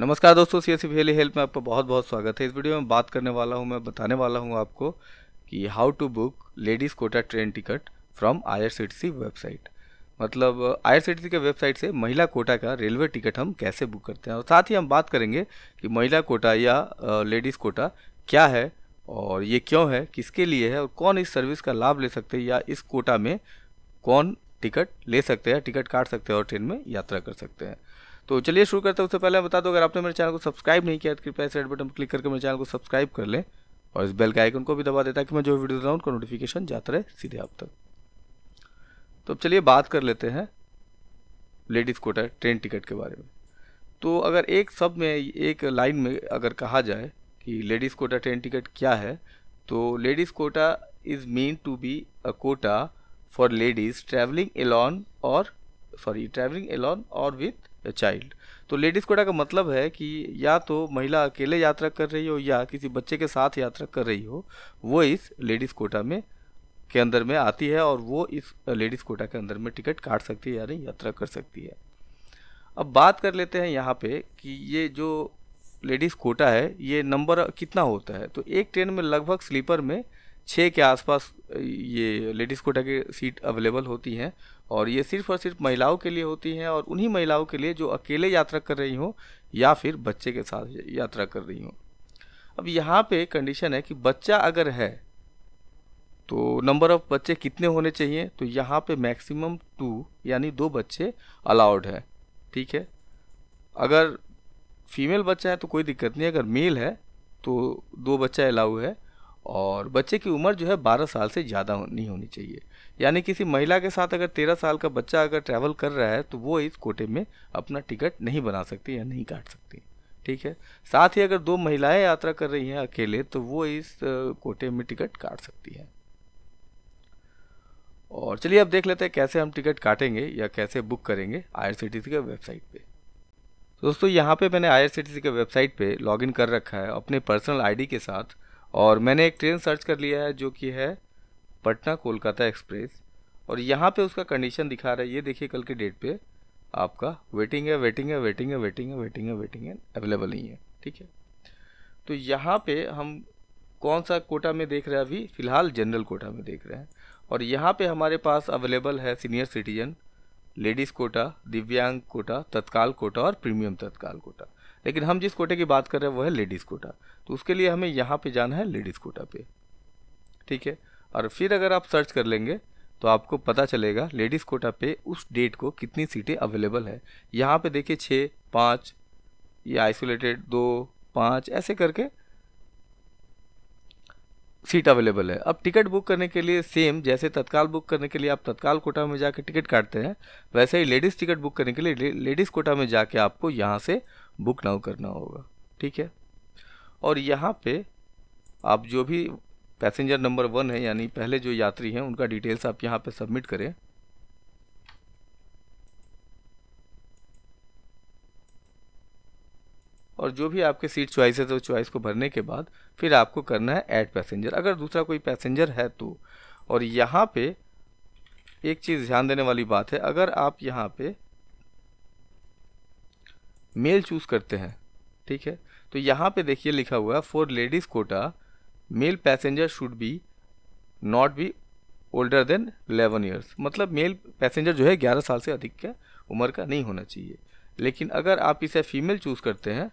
नमस्कार दोस्तों C S heli help में आपका बहुत बहुत स्वागत है इस वीडियो में बात करने वाला हूँ मैं बताने वाला हूँ आपको कि how to book ladies quota train ticket from आई वेबसाइट मतलब आई के वेबसाइट से महिला कोटा का रेलवे टिकट हम कैसे बुक करते हैं और साथ ही हम बात करेंगे कि महिला कोटा या लेडीज़ कोटा क्या है और ये क्यों है किसके लिए है और कौन इस सर्विस का लाभ ले सकते हैं या इस कोटा में कौन टिकट ले सकते हैं टिकट काट सकते हैं और ट्रेन में यात्रा कर सकते हैं तो चलिए शुरू करते हैं उससे पहले बता दो अगर आपने मेरे चैनल को सब्सक्राइब नहीं किया तो कृपया इस रेड बटन क्लिक करके मेरे चैनल को सब्सक्राइब कर लें और इस बेल के आइकन को भी दबा देता है कि मैं जो वीडियो डाउन उनका नोटिफिकेशन जाता रहे सीधे आप तक तो अब चलिए बात कर लेते हैं लेडीज़ कोटा ट्रेन टिकट के बारे में तो अगर एक सब में एक लाइन में अगर कहा जाए कि लेडीज़ कोटा ट्रेन टिकट क्या है तो ladies quota is mean to be a quota for ladies travelling alone और सॉरी ट्रैवलिंग एलॉन और विथ चाइल्ड तो लेडीज़ कोटा का मतलब है कि या तो महिला अकेले यात्रा कर रही हो या किसी बच्चे के साथ यात्रा कर रही हो वो इस लेडीज़ कोटा में के अंदर में आती है और वो इस लेडीज़ कोटा के अंदर में टिकट काट सकती है यानी यात्रा कर सकती है अब बात कर लेते हैं यहाँ पे कि ये जो लेडीज़ कोटा है ये नंबर कितना होता है तो एक ट्रेन में लगभग स्लीपर में छः के आसपास ये लेडीज़ कोटा की सीट अवेलेबल होती हैं और ये सिर्फ और सिर्फ महिलाओं के लिए होती हैं और उन्हीं महिलाओं के लिए जो अकेले यात्रा कर रही हों या फिर बच्चे के साथ यात्रा कर रही हों अब यहाँ पे कंडीशन है कि बच्चा अगर है तो नंबर ऑफ बच्चे कितने होने चाहिए तो यहाँ पे मैक्सिमम टू यानी दो बच्चे अलाउड है ठीक है अगर फीमेल बच्चा है तो कोई दिक्कत नहीं अगर मेल है तो दो बच्चा अलाउ है और बच्चे की उम्र जो है 12 साल से ज़्यादा नहीं होनी चाहिए यानी किसी महिला के साथ अगर 13 साल का बच्चा अगर ट्रैवल कर रहा है तो वो इस कोटे में अपना टिकट नहीं बना सकती या नहीं काट सकती ठीक है साथ ही अगर दो महिलाएं यात्रा कर रही हैं अकेले तो वो इस कोटे में टिकट काट सकती हैं और चलिए अब देख लेते हैं कैसे हम टिकट काटेंगे या कैसे बुक करेंगे आईआरसीटीसी के वेबसाइट पर दोस्तों यहाँ पे मैंने आईआरसीटीसी के वेबसाइट पे लॉगिन कर रखा है अपने पर्सनल आईडी के साथ और मैंने एक ट्रेन सर्च कर लिया है जो कि है पटना कोलकाता एक्सप्रेस और यहाँ पे उसका कंडीशन दिखा रहा है ये देखिए कल की डेट पे आपका वेटिंग है वेटिंग है वेटिंग है वेटिंग है वेटिंग है वेटिंग है अवेलेबल नहीं है ठीक है तो यहाँ पे हम कौन सा कोटा में देख रहे हैं अभी फ़िलहाल जनरल कोटा में देख रहे हैं और यहाँ पे हमारे पास अवेलेबल है सीनियर सिटीजन लेडीज़ कोटा दिव्यांग कोटा तत्काल कोटा और प्रीमियम तत्काल कोटा लेकिन हम जिस कोटे की बात कर रहे हैं वो है लेडीज़ कोटा तो उसके लिए हमें यहाँ पे जाना है लेडीज़ कोटा पे ठीक है और फिर अगर आप सर्च कर लेंगे तो आपको पता चलेगा लेडीज़ कोटा पे उस डेट को कितनी सीटें अवेलेबल है यहाँ पे देखिए छः पाँच ये आइसोलेटेड दो पाँच ऐसे करके सीट अवेलेबल है अब टिकट बुक करने के लिए सेम जैसे तत्काल बुक करने के लिए आप तत्काल कोटा में जाकर टिकट काटते हैं वैसे ही लेडीज़ टिकट बुक करने के लिए लेडीज़ कोटा में जाके आपको यहाँ से बुक नाउ करना होगा ठीक है और यहाँ पे आप जो भी पैसेंजर नंबर वन है यानी पहले जो यात्री हैं उनका डिटेल्स आप यहाँ पे सबमिट करें और जो भी आपके सीट च्वाइस है तो च्वाइस को भरने के बाद फिर आपको करना है ऐड पैसेंजर अगर दूसरा कोई पैसेंजर है तो और यहाँ पे एक चीज़ ध्यान देने वाली बात है अगर आप यहाँ पे मेल चूज़ करते हैं ठीक है तो यहाँ पे देखिए लिखा हुआ है for ladies quota male passenger should be not be older than eleven years मतलब मेल पैसेंजर जो है ग्यारह साल से अधिक का उम्र का नहीं होना चाहिए लेकिन अगर आप इसे फीमेल चूज़ करते हैं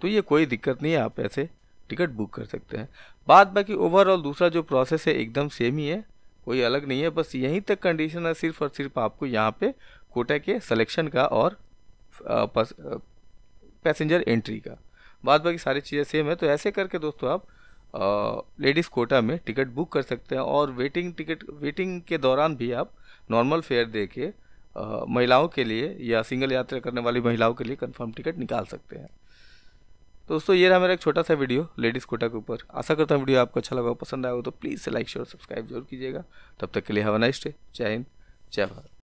तो ये कोई दिक्कत नहीं है आप ऐसे टिकट बुक कर सकते हैं बाद बाकी ओवरऑल दूसरा जो प्रोसेस है एकदम सेम ही है कोई अलग नहीं है बस यहीं तक कंडीशन है सिर्फ और सिर्फ आपको यहाँ पे कोटा के सिलेक्शन का और पैसेंजर एंट्री का बाद बाकी सारी चीज़ें सेम है तो ऐसे करके दोस्तों आप लेडीज़ कोटा में टिकट बुक कर सकते हैं और वेटिंग टिकट वेटिंग के दौरान भी आप नॉर्मल फेयर दे के महिलाओं के लिए या सिंगल यात्रा करने वाली महिलाओं के लिए कंफर्म टिकट निकाल सकते हैं तो दोस्तों ये रहा मेरा एक छोटा सा वीडियो लेडीज़ कोटा के ऊपर आशा करता हूँ वीडियो आपको अच्छा लगा पसंद आया हो तो प्लीज़ लाइक शेयर सब्सक्राइब जरूर कीजिएगा तब तक के लिए हैव नाइस डे जय हिंद जय भारत